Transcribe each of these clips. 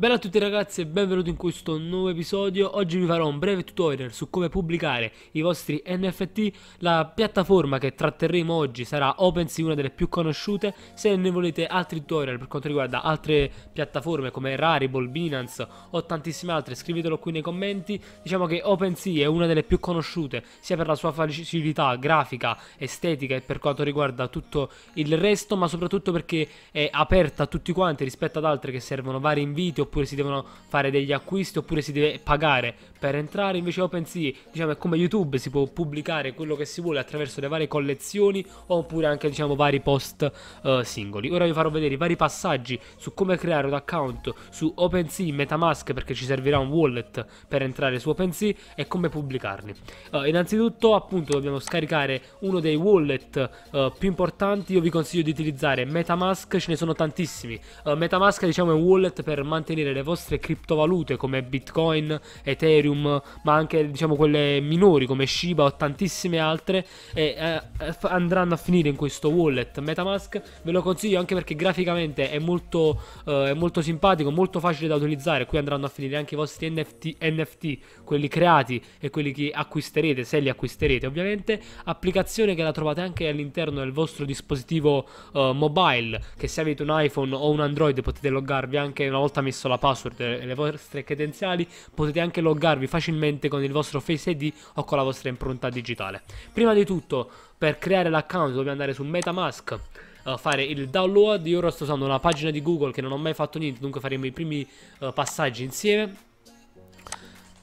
Bella a tutti ragazzi e benvenuti in questo nuovo episodio. Oggi vi farò un breve tutorial su come pubblicare i vostri NFT. La piattaforma che tratterremo oggi sarà OpenSea, una delle più conosciute. Se ne volete altri tutorial per quanto riguarda altre piattaforme come Rarible, Binance o tantissime altre, scrivetelo qui nei commenti. Diciamo che OpenSea è una delle più conosciute sia per la sua facilità grafica, estetica e per quanto riguarda tutto il resto, ma soprattutto perché è aperta a tutti quanti rispetto ad altre che servono vari inviti oppure si devono fare degli acquisti, oppure si deve pagare per entrare. Invece OpenSea, diciamo, è come YouTube, si può pubblicare quello che si vuole attraverso le varie collezioni, oppure anche, diciamo, vari post uh, singoli. Ora vi farò vedere i vari passaggi su come creare un account su OpenSea Metamask, perché ci servirà un wallet per entrare su OpenSea, e come pubblicarli. Uh, innanzitutto, appunto, dobbiamo scaricare uno dei wallet uh, più importanti. Io vi consiglio di utilizzare MetaMask, ce ne sono tantissimi. MetaMask, diciamo, è un wallet per mantenere sostenere le vostre criptovalute come Bitcoin, Ethereum, ma anche diciamo quelle minori come Shiba o tantissime altre e eh, andranno a finire in questo wallet MetaMask. Ve lo consiglio anche perché graficamente è molto, eh, è molto simpatico, molto facile da utilizzare. Qui andranno a finire anche i vostri NFT, NFT quelli creati e quelli che acquisterete, se li acquisterete ovviamente. Applicazione che la trovate anche all'interno del vostro dispositivo eh, mobile, che se avete un iPhone o un Android potete loggarvi anche una volta messo accesso alla password e le vostre credenziali, potete anche loggarvi facilmente con il vostro Face ID o con la vostra impronta digitale. Prima di tutto, per creare l'account dobbiamo andare su Metamask eh, fare il download. Io ora sto usando una pagina di Google che non ho mai fatto niente, dunque faremo i primi eh, passaggi insieme.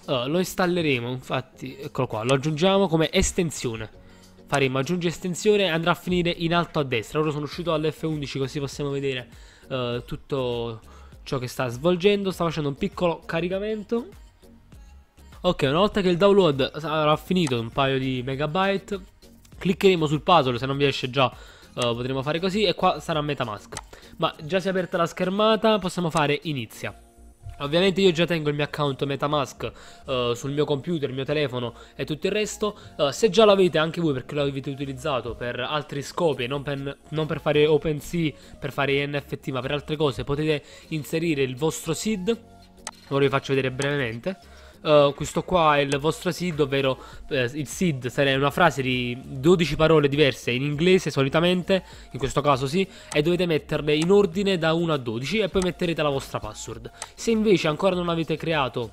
Uh, lo installeremo, infatti, eccolo qua, lo aggiungiamo come estensione. Faremo aggiungi estensione e andrà a finire in alto a destra. Ora sono uscito all'F11 così possiamo vedere uh, tutto ciò che sta svolgendo, sta facendo un piccolo caricamento. Ok, una volta che il download avrà finito un paio di megabyte, cliccheremo sul puzzle, se non vi esce già uh, potremo fare così e qua sarà MetaMask. Ma già si è aperta la schermata, possiamo fare inizia. Ovviamente io già tengo il mio account Metamask uh, sul mio computer, il mio telefono e tutto il resto. Uh, se già l'avete anche voi perché l'avete utilizzato per altri scopi, non per, non per fare OpenSea, per fare NFT, ma per altre cose, potete inserire il vostro SID. Ora vi faccio vedere brevemente. Eh, questo qua è il vostro seed, ovvero eh, il seed sarebbe una frase di 12 parole diverse in inglese solitamente, in questo caso sì, e dovete metterle in ordine da 1 a 12 e poi metterete la vostra password. Se invece ancora non avete creato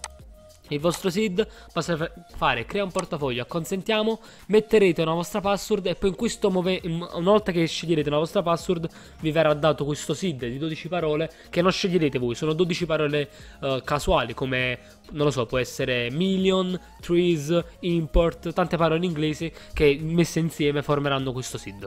il vostro SID basta fare crea un portafoglio, acconsentiamo, metterete una vostra password e poi in questo momento una volta che sceglierete la vostra password vi verrà dato questo SID di 12 parole che non sceglierete voi, sono 12 parole uh, casuali come non lo so, può essere million, trees, import, tante parole in inglese che messe insieme formeranno questo SID.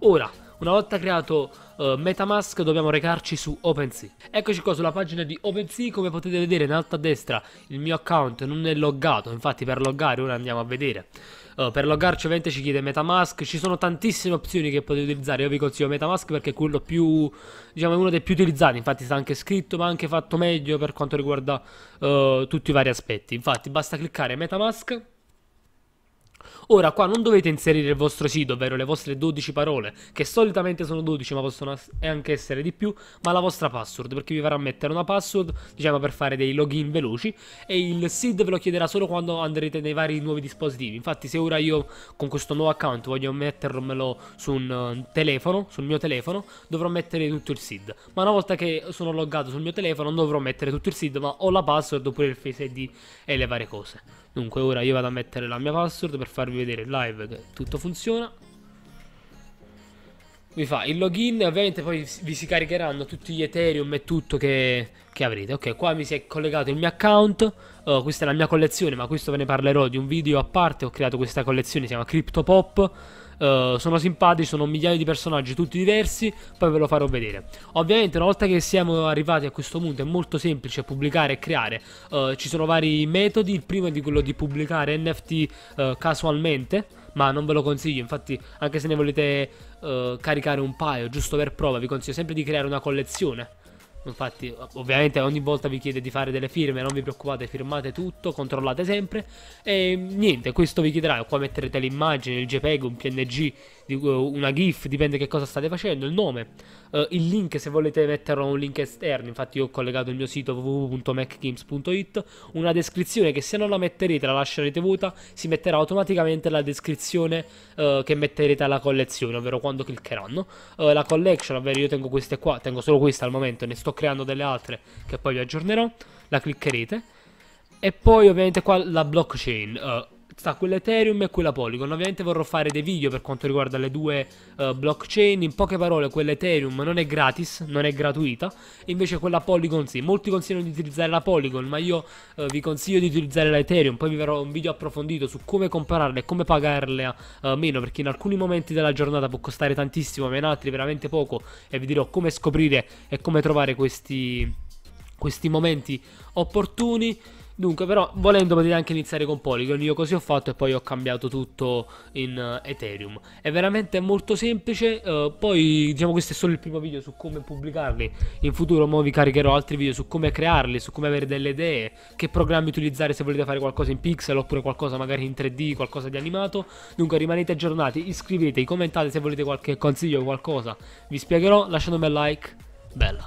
Ora una volta creato uh, Metamask dobbiamo recarci su OpenSea. Eccoci qua sulla pagina di OpenSea, come potete vedere in alto a destra il mio account non è loggato, infatti per loggare ora andiamo a vedere. Uh, per loggarci ovviamente ci chiede Metamask, ci sono tantissime opzioni che potete utilizzare, io vi consiglio Metamask perché è quello più, diciamo, uno dei più utilizzati, infatti sta anche scritto ma anche fatto meglio per quanto riguarda uh, tutti i vari aspetti. Infatti basta cliccare Metamask Ora qua non dovete inserire il vostro sito, ovvero le vostre 12 parole, che solitamente sono 12 ma possono anche essere di più, ma la vostra password, perché vi farà mettere una password, diciamo per fare dei login veloci, e il SID ve lo chiederà solo quando andrete nei vari nuovi dispositivi. Infatti se ora io con questo nuovo account voglio mettermelo su un eh, telefono, sul mio telefono, dovrò mettere tutto il SID. Ma una volta che sono loggato sul mio telefono non dovrò mettere tutto il SID, ma ho la password oppure il Face ID e le varie cose. Dunque ora io vado a mettere la mia password per farvi vedere live che tutto funziona vi fa il login ovviamente poi vi si caricheranno tutti gli Ethereum e tutto che, che avrete. Ok, qua mi si è collegato il mio account, uh, questa è la mia collezione, ma questo ve ne parlerò di un video a parte, ho creato questa collezione, si chiama CryptoPop. Uh, oh, sono simpatici, sono migliaia di personaggi tutti diversi, poi ve lo farò vedere. Ovviamente una volta che siamo arrivati a questo punto è molto semplice pubblicare e creare, uh, ci sono vari metodi, il primo è di quello di pubblicare NFT casualmente, ma non ve lo consiglio, infatti anche se ne volete uh, caricare un paio giusto per prova, vi consiglio sempre di creare una collezione Infatti, ovviamente ogni volta vi chiede di fare delle firme, non vi preoccupate, firmate tutto, controllate sempre. E niente, questo vi chiederà, qua metterete l'immagine, il JPEG, un PNG, eh, una GIF, dipende che cosa state facendo, il nome, uh, il link se volete metterlo un link esterno, infatti io ho collegato il mio sito www.macgames.it, una descrizione che se non la metterete, la lascerete vuota, si metterà automaticamente la descrizione uh, che metterete alla collezione, ovvero quando cliccheranno. Uh, la collection, ovvero io tengo queste qua, tengo solo questa al momento, ne sto sto creando delle altre che poi vi aggiornerò, la cliccherete. E poi ovviamente qua la blockchain, uh, sta quella Ethereum e quella Polygon. Ovviamente vorrò fare dei video per quanto riguarda le due uh, blockchain. In poche parole, quella Ethereum non è gratis, non è gratuita, invece quella Polygon sì. Molti consigliano di utilizzare la Polygon, ma io uh, vi consiglio di utilizzare la Ethereum. Poi vi farò un video approfondito su come comprarle e come pagarle uh, meno, perché in alcuni momenti della giornata può costare tantissimo, ma in altri veramente poco e vi dirò come scoprire e come trovare questi questi momenti opportuni. Dunque, però, volendo potete anche iniziare con Polygon. Io così ho fatto e poi ho cambiato tutto in uh, Ethereum. È veramente molto semplice. Uh, poi, diciamo, questo è solo il primo video su come pubblicarli. In futuro, mo vi caricherò altri video su come crearli, su come avere delle idee, che programmi utilizzare se volete fare qualcosa in pixel oppure qualcosa magari in 3D, qualcosa di animato. Dunque, rimanete aggiornati, iscrivetevi, commentate se volete qualche consiglio o qualcosa. Vi spiegherò, lasciatemi un like. Bella.